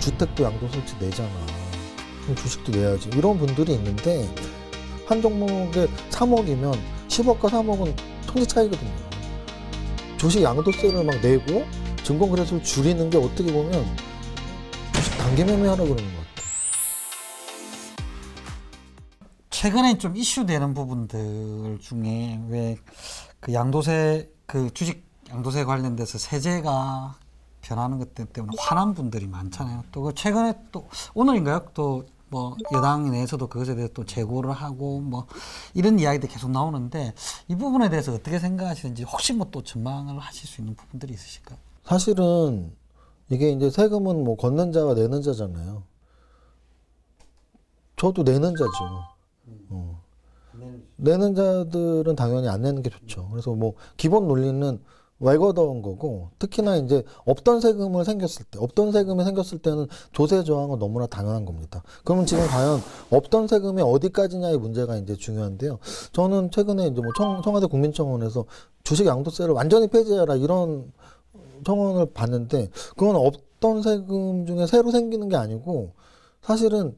주택도 양도소득세 내잖아. 그럼 주식도 내야지. 이런 분들이 있는데 한 종목에 3억이면 10억과 3억은 통계 차이거든요. 주식 양도세를 막 내고 증권거래소를 줄이는 게 어떻게 보면 주식 단계 매매하라 그러는 것 같아요. 최근에 좀 이슈되는 부분들 중에 왜 그 양도세 그 주식 양도세 관련돼서 세제가 변하는 것 때문에 화난 분들이 많잖아요. 또 그 최근에 또 오늘인가요? 또 뭐 여당 내에서도 그것에 대해서 또 재고를 하고 뭐 이런 이야기들 계속 나오는데 이 부분에 대해서 어떻게 생각하시는지 혹시 뭐 또 전망을 하실 수 있는 부분들이 있으실까요? 사실은 이게 이제 세금은 뭐 걷는 자와 내는 자잖아요. 저도 내는 자죠. 음. 어. 내는 자들은 당연히 안 내는 게 좋죠. 그래서 뭐 기본 논리는 왈걷어온 거고 특히나 이제 없던 세금을 생겼을 때 없던 세금이 생겼을 때는 조세 저항은 너무나 당연한 겁니다. 그러면 지금 과연 없던 세금이 어디까지냐의 문제가 이제 중요한데요. 저는 최근에 이제 뭐 청, 청와대 국민청원에서 주식 양도세를 완전히 폐지해라 이런 청원을 봤는데 그건 없던 세금 중에 새로 생기는 게 아니고 사실은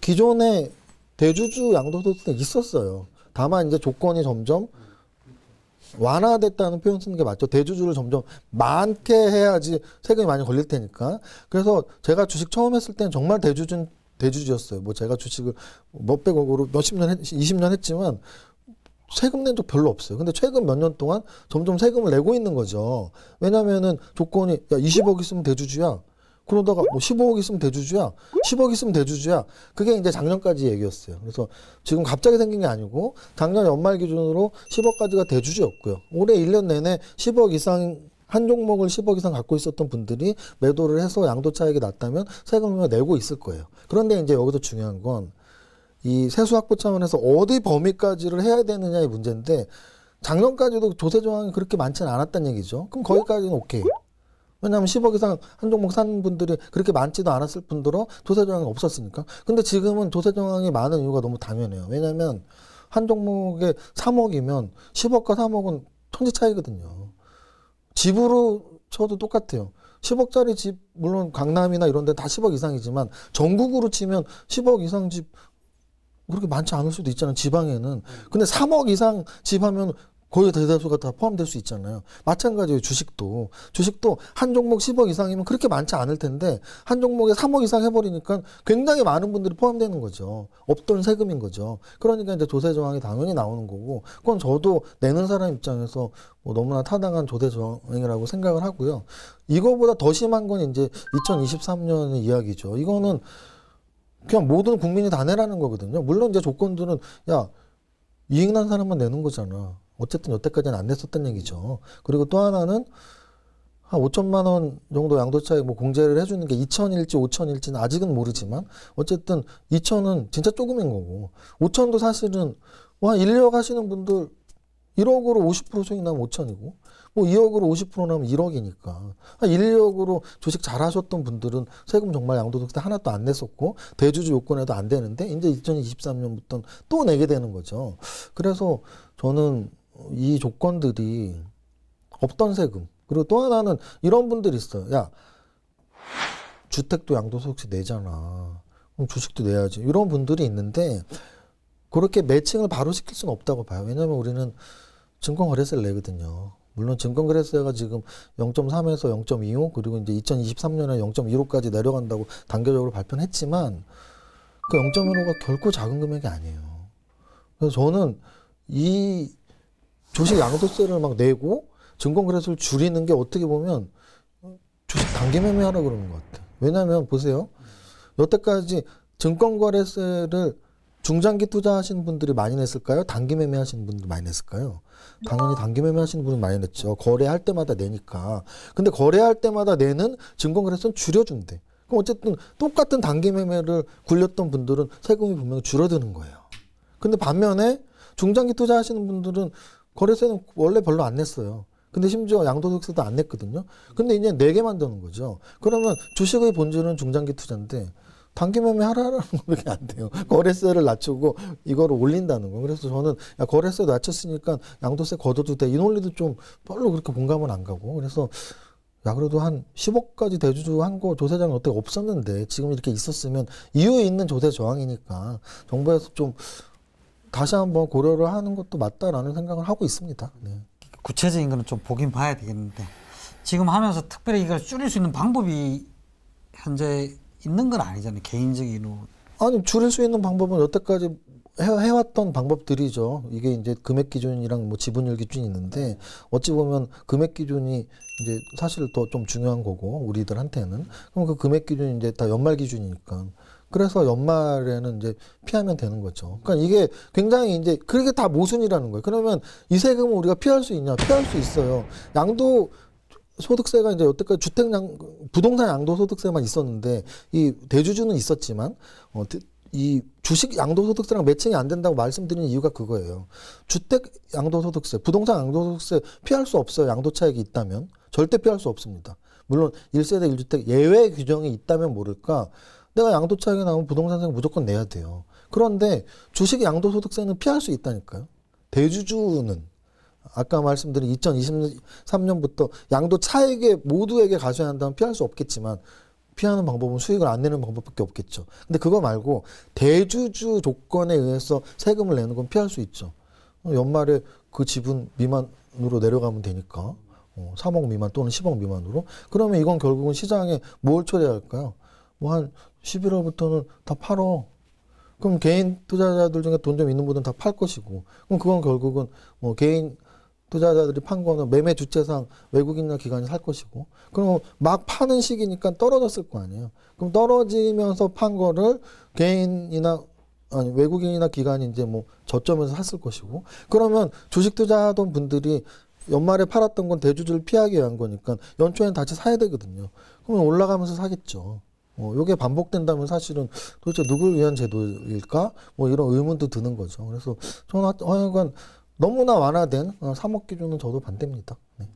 기존에 대주주 양도세 있었어요. 다만 이제 조건이 점점 음. 완화됐다는 표현 쓰는 게 맞죠. 대주주를 점점 많게 해야지 세금이 많이 걸릴 테니까. 그래서 제가 주식 처음 했을 때는 정말 대주주 대주주였어요. 뭐 제가 주식을 몇백억으로 몇 십 년, 했, 2년 했지만 세금 낸 적 별로 없어요. 근데 최근 몇 년 동안 점점 세금을 내고 있는 거죠. 왜냐면은 조건이 야 20억 있으면 대주주야. 그러다가 뭐 15억 있으면 대주주야. 10억 있으면 대주주야. 그게 이제 작년까지 얘기였어요. 그래서 지금 갑자기 생긴 게 아니고 작년 연말 기준으로 10억까지가 대주주였고요. 올해 1년 내내 10억 이상 한 종목을 10억 이상 갖고 있었던 분들이 매도를 해서 양도 차익이 났다면 세금을 내고 있을 거예요. 그런데 이제 여기서 중요한 건 이 세수 확보 차원에서 어디 범위까지를 해야 되느냐의 문제인데 작년까지도 조세 조항이 그렇게 많지는 않았다는 얘기죠. 그럼 거기까지는 오케이. 왜냐하면 10억 이상 한 종목 산 분들이 그렇게 많지도 않았을 뿐더러 도세 정황이 없었으니까. 근데 지금은 도세 정황이 많은 이유가 너무 당연해요. 왜냐하면 한 종목에 3억이면 10억과 3억은 천지 차이거든요. 집으로 쳐도 똑같아요. 10억짜리 집, 물론 강남이나 이런 데 다 10억 이상이지만 전국으로 치면 10억 이상 집 그렇게 많지 않을 수도 있잖아요. 지방에는. 근데 3억 이상 집 하면 거기 대다수가 다 포함될 수 있잖아요. 마찬가지로 주식도 주식도 한 종목 10억 이상이면 그렇게 많지 않을 텐데 한 종목에 3억 이상 해버리니까 굉장히 많은 분들이 포함되는 거죠. 없던 세금인 거죠. 그러니까 이제 조세 조항이 당연히 나오는 거고 그건 저도 내는 사람 입장에서 뭐 너무나 타당한 조세 조항이라고 생각을 하고요. 이거보다 더 심한 건 이제 2023년의 이야기죠. 이거는 그냥 모든 국민이 다 내라는 거거든요. 물론 이제 조건들은 야 이익 난 사람만 내는 거잖아. 어쨌든 여태까지는 안 냈었던 얘기죠. 그리고 또 하나는 한 5천만 원 정도 양도차익 뭐 공제를 해주는 게 2천일지 5천일지는 아직은 모르지만 어쨌든 2천은 진짜 조금인 거고 5천도 사실은 와 뭐 1억 하시는 분들 1억으로 50% 수익 나면 5천이고 뭐 2억으로 50% 나면 1억이니까 1억으로 주식 잘 하셨던 분들은 세금 정말 양도소득세 하나도 안 냈었고 대주주 요건에도 안 되는데 이제 2 0 2 3년부터또 내게 되는 거죠. 그래서 저는 이 조건들이 없던 세금. 그리고 또 하나는 이런 분들이 있어요. 야, 주택도 양도소득세 내잖아. 그럼 주식도 내야지. 이런 분들이 있는데 그렇게 매칭을 바로 시킬 수는 없다고 봐요. 왜냐면 우리는 증권거래세를 내거든요. 물론 증권거래세가 지금 0.3에서 0.25 그리고 이제 2023년에 0.15까지 내려간다고 단계적으로 발표는 했지만 그 0.15가 결코 작은 금액이 아니에요. 그래서 저는 이 조식 양도세를 막 내고 증권거래소를 줄이는 게 어떻게 보면 조식 단기 매매하라 그러는 것 같아요. 왜냐하면 보세요. 여태까지 증권거래세를 중장기 투자하시는 분들이 많이 냈을까요? 단기 매매 하시는 분들 많이 냈을까요? 당연히 단기 매매 하시는 분은 많이 냈죠. 거래할 때마다 내니까. 근데 거래할 때마다 내는 증권거래소는 줄여준대. 그럼 어쨌든 똑같은 단기 매매를 굴렸던 분들은 세금이 분명히 줄어드는 거예요. 근데 반면에 중장기 투자하시는 분들은 거래세는 원래 별로 안 냈어요. 근데 심지어 양도소득세도 안 냈거든요. 근데 이제 네개 만드는 거죠. 그러면 주식의 본질은 중장기 투자인데 단기 매매 하라는 라 거밖에 안 돼요. 거래세를 낮추고 이거를 올린다는 거. 그래서 저는 야, 거래세 낮췄으니까 양도세 걷어도 돼. 이 논리도 좀 별로 그렇게 공감은 안 가고. 그래서 야 그래도 한 10억까지 대주주 한 거조세장은 어떻게 없었는데 지금 이렇게 있었으면 이유 있는 조세 저항이니까 정부에서 좀 다시 한번 고려를 하는 것도 맞다라는 생각을 하고 있습니다. 네. 구체적인 거는 좀 보긴 봐야 되겠는데 지금 하면서 특별히 이걸 줄일 수 있는 방법이 현재 있는 건 아니잖아요. 개인적인 아니 줄일 수 있는 방법은 여태까지 해, 왔던 방법들이죠. 이게 이제 금액 기준이랑 뭐 지분율 기준이 있는데 어찌 보면 금액 기준이 이제 사실 더 좀 중요한 거고 우리들한테는 그럼 그 금액 기준이 이제 다 연말 기준이니까 그래서 연말에는 이제 피하면 되는 거죠. 그러니까 이게 굉장히 이제 그게 다 모순이라는 거예요. 그러면 이 세금을 우리가 피할 수 있냐? 피할 수 있어요. 양도 소득세가 이제 여태까지 주택 양 부동산 양도 소득세만 있었는데 이 대주주는 있었지만 어, 이 주식 양도소득세랑 매칭이 안 된다고 말씀드리는 이유가 그거예요. 주택 양도소득세, 부동산 양도소득세 피할 수 없어요. 양도차익이 있다면 절대 피할 수 없습니다. 물론 1세대 1주택 예외 규정이 있다면 모를까 내가 양도차익이 나오면 부동산세는 무조건 내야 돼요. 그런데 주식 양도소득세는 피할 수 있다니까요. 대주주는 아까 말씀드린 2023년부터 양도 차익에 모두에게 가져야 한다면 피할 수 없겠지만 피하는 방법은 수익을 안 내는 방법밖에 없겠죠. 근데 그거 말고 대주주 조건에 의해서 세금을 내는 건 피할 수 있죠. 연말에 그 지분 미만으로 내려가면 되니까 3억 어, 미만 또는 10억 미만으로 그러면 이건 결국은 시장에 뭘 처리할까요? 뭐한 11월부터는 다 팔어. 그럼 개인 투자자들 중에 돈 좀 있는 분은 다 팔 것이고. 그럼 그건 결국은 뭐 개인 투자자들이 판 거는 매매 주체상 외국인이나 기관이 살 것이고. 그럼 막 파는 시기니까 떨어졌을 거 아니에요. 그럼 떨어지면서 판 거를 개인이나 아니 외국인이나 기관이 이제 뭐 저점에서 샀을 것이고. 그러면 주식 투자하던 분들이 연말에 팔았던 건 대주주를 피하기 위한 거니까 연초에는 다시 사야 되거든요. 그러면 올라가면서 사겠죠. 뭐 이게 반복된다면 사실은 도대체 누구를 위한 제도일까? 뭐 이런 의문도 드는 거죠. 그래서 저는 하여간 어, 너무나 완화된 3억 어, 기준은 저도 반대입니다. 네.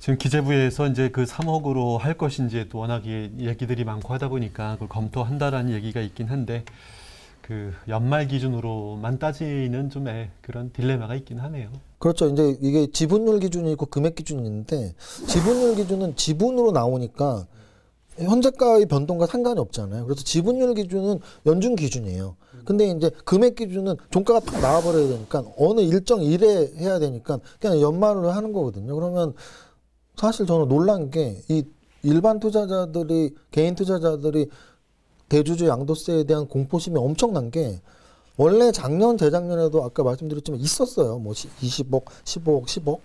지금 기재부에서 이제 그 3억으로 할 것인지 또 워낙에 얘기들이 많고 하다 보니까 그걸 검토한다라는 얘기가 있긴 한데 그 연말 기준으로만 따지는 좀에 그런 딜레마가 있긴 하네요. 그렇죠. 이제 이게 지분율 기준이 있고 금액 기준이 있는데 지분율 기준은 지분으로 나오니까 현재가의 변동과 상관이 없잖아요. 그래서 지분율 기준은 연준 기준이에요. 근데 이제 금액 기준은 종가가 팍 나와버려야 되니까 어느 일정 일에 해야 되니까 그냥 연말로 하는 거거든요. 그러면 사실 저는 놀란 게 이 일반 투자자들이 개인 투자자들이 대주주 양도세에 대한 공포심이 엄청난 게 원래 작년 재작년에도 아까 말씀드렸지만 있었어요. 뭐 20억, 15억, 10억.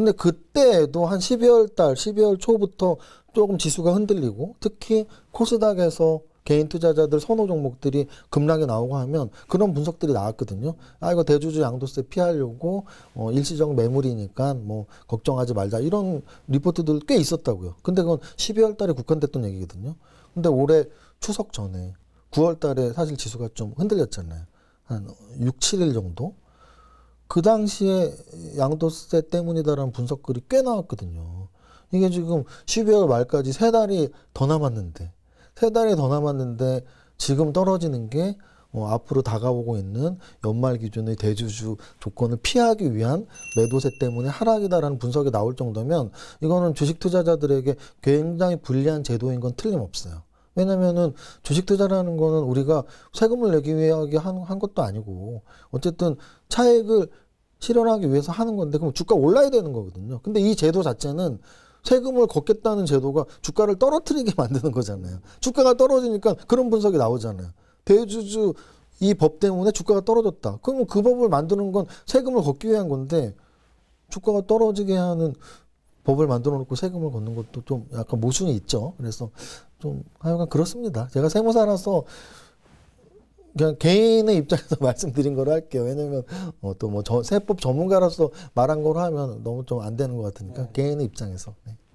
근데 그때도 한 12월 달, 12월 초부터 조금 지수가 흔들리고 특히 코스닥에서 개인 투자자들 선호 종목들이 급락이 나오고 하면 그런 분석들이 나왔거든요. 아 이거 대주주 양도세 피하려고 어, 일시적 매물이니까 뭐 걱정하지 말자 이런 리포트들 꽤 있었다고요. 근데 그건 12월 달에 국한됐던 얘기거든요. 근데 올해 추석 전에 9월 달에 사실 지수가 좀 흔들렸잖아요. 한 6, 7일 정도. 그 당시에 양도세 때문이다라는 분석글이 꽤 나왔거든요. 이게 지금 12월 말까지 세 달이 더 남았는데, 세 달이 더 남았는데 지금 떨어지는 게 어, 앞으로 다가오고 있는 연말 기준의 대주주 조건을 피하기 위한 매도세 때문에 하락이다라는 분석이 나올 정도면 이거는 주식 투자자들에게 굉장히 불리한 제도인 건 틀림없어요. 왜냐면은 주식 투자라는 거는 우리가 세금을 내기 위해 한, 한 것도 아니고 어쨌든 차액을 실현하기 위해서 하는 건데 그럼 주가 올라야 되는 거거든요. 근데 이 제도 자체는 세금을 걷겠다는 제도가 주가를 떨어뜨리게 만드는 거잖아요. 주가가 떨어지니까 그런 분석이 나오잖아요. 대주주 이 법 때문에 주가가 떨어졌다. 그러면 그 법을 만드는 건 세금을 걷기 위한 건데 주가가 떨어지게 하는 법을 만들어 놓고 세금을 걷는 것도 좀 약간 모순이 있죠. 그래서 좀 하여간 그렇습니다. 제가 세무사라서 그냥 개인의 입장에서 말씀드린 걸로 할게요. 왜냐면 어, 또뭐 세법 전문가로서 말한 걸로 하면 너무 좀 안 되는 것 같으니까 네. 개인의 입장에서. 네.